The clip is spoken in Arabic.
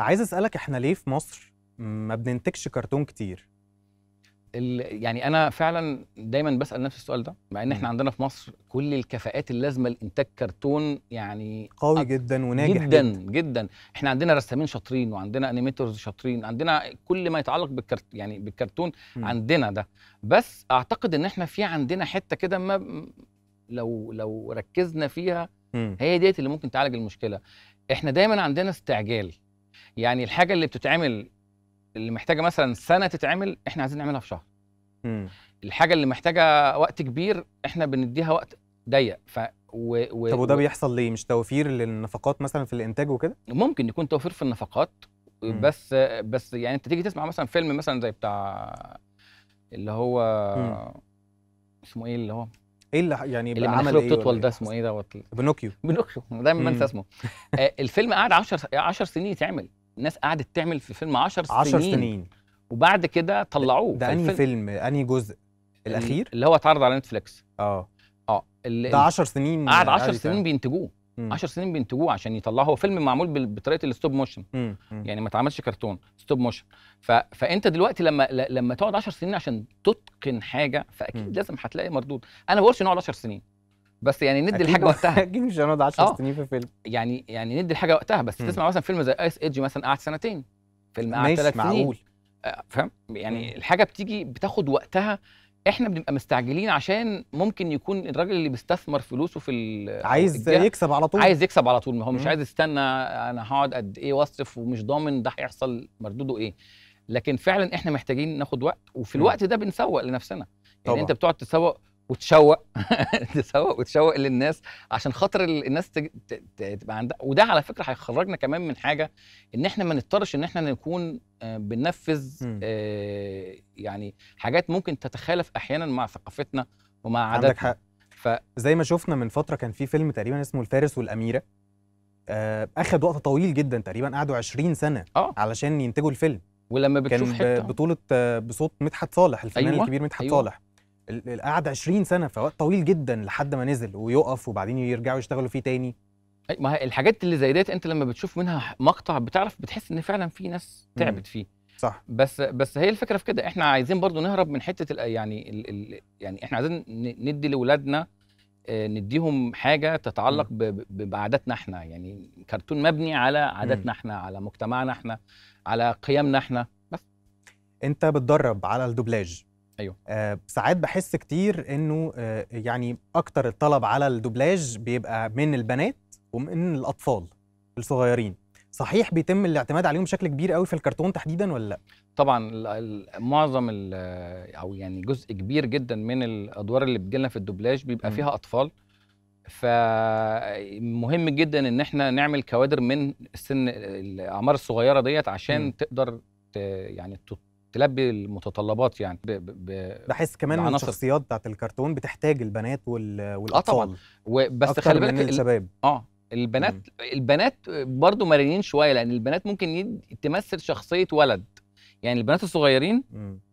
عايز اسالك احنا ليه في مصر ما بننتجش كرتون كتير يعني انا فعلا دايما بسال نفس السؤال ده مع ان احنا عندنا في مصر كل الكفاءات اللازمه لانتاج كرتون يعني قوي جدا وناجح جدا جدا, جدا. احنا عندنا رسامين شاطرين وعندنا انيميتورز شاطرين عندنا كل ما يتعلق بالكرت يعني بالكرتون م. عندنا ده بس اعتقد ان احنا في عندنا حته كده ما لو لو ركزنا فيها م. هي ديت اللي ممكن تعالج المشكله احنا دايما عندنا استعجال يعني الحاجه اللي بتتعمل اللي محتاجه مثلا سنه تتعمل احنا عايزين نعملها في شهر مم. الحاجه اللي محتاجه وقت كبير احنا بنديها وقت ضيق ف و... و... طب وده بيحصل ليه مش توفير للنفقات مثلا في الانتاج وكده ممكن يكون توفير في النفقات م. بس بس يعني انت تيجي تسمع مثلا فيلم مثلا زي بتاع اللي هو مم. اسمه ايه اللي هو ايه اللي يعني اللي عمل ايه بتطول ده إيه؟ اسمه ايه دوت بنوكيو بنوكيو دايما بنسى اسمه آه، الفيلم قعد 10 10 سنين يتعمل الناس قعدت تعمل في فيلم 10 سنين 10 سنين وبعد كده طلعوه ده انهي فيلم انهي جزء الاخير اللي هو اتعرض على نتفليكس اه اه ده 10 سنين قعد 10 سنين بينتجوه 10 سنين بينتجوه عشان يطلعوا هو فيلم معمول بطريقه الستوب موشن يعني ما اتعملش كرتون ستوب موشن ف... فانت دلوقتي لما لما تقعد 10 سنين عشان تتقن حاجه فاكيد مم. لازم هتلاقي مردود انا ما بقولش نقعد 10 سنين بس يعني ندي الحاجه وقتها اكيد مش هنقعد 10 آه. سنين في فيلم يعني يعني ندي الحاجه وقتها بس تسمع مثلا فيلم زي ايس ايدج مثلا قعد سنتين فيلم قعد ثلاث سنين معقول آه، فاهم يعني الحاجه بتيجي بتاخد وقتها احنا بنبقى مستعجلين عشان ممكن يكون الراجل اللي بيستثمر فلوسه في عايز يكسب على طول عايز يكسب على طول ما هو مش عايز يستنى انا هقعد قد ايه واصرف ومش ضامن ده هيحصل مردوده ايه لكن فعلا احنا محتاجين ناخد وقت وفي الوقت ده بنسوق لنفسنا يعني طبعا. انت بتقعد تسوق وتشوق تسوق وتشوق للناس عشان خاطر الناس تبقى عندها وده على فكره هيخرجنا كمان من حاجه ان احنا ما نضطرش ان احنا نكون آه، بننفذ آه، يعني حاجات ممكن تتخالف احيانا مع ثقافتنا ومع عاداتنا عندك حق ف... زي ما شفنا من فتره كان في فيلم تقريبا اسمه الفارس والاميره آه، اخذ وقت طويل جدا تقريبا قعدوا 20 سنه أوه. علشان ينتجوا الفيلم ولما بتشوف كان حتة. بطوله بصوت مدحت صالح الفنان أيوة. الكبير مدحت أيوة. صالح قعد 20 سنه في وقت طويل جدا لحد ما نزل ويقف وبعدين يرجعوا يشتغلوا فيه تاني ما هي الحاجات اللي زي ديت انت لما بتشوف منها مقطع بتعرف بتحس ان فعلا في ناس تعبت فيه صح بس بس هي الفكره في كده احنا عايزين برضو نهرب من حته يعني الـ الـ يعني احنا عايزين ندي لاولادنا آه، نديهم حاجه تتعلق بعاداتنا احنا يعني كرتون مبني على عاداتنا احنا على مجتمعنا احنا على قيمنا احنا بس انت بتدرب على الدوبلاج ايوه آه ساعات بحس كتير انه آه يعني اكتر الطلب على الدوبلاج بيبقى من البنات ومن الاطفال الصغيرين صحيح بيتم الاعتماد عليهم بشكل كبير قوي في الكرتون تحديدا ولا لا طبعا معظم او يعني جزء كبير جدا من الادوار اللي بتجيلنا في الدوبلاج بيبقى م. فيها اطفال فمهم جدا ان احنا نعمل كوادر من السن الاعمار الصغيره ديت عشان م. تقدر يعني تلبي المتطلبات يعني ب ب بحس كمان ان الشخصيات بتاعت الكرتون بتحتاج البنات والاطفال اه طبعا بس خلي بالك الشباب اه البنات مم. البنات برضو مرنين شويه لان البنات ممكن تمثل شخصيه ولد يعني البنات الصغيرين مم.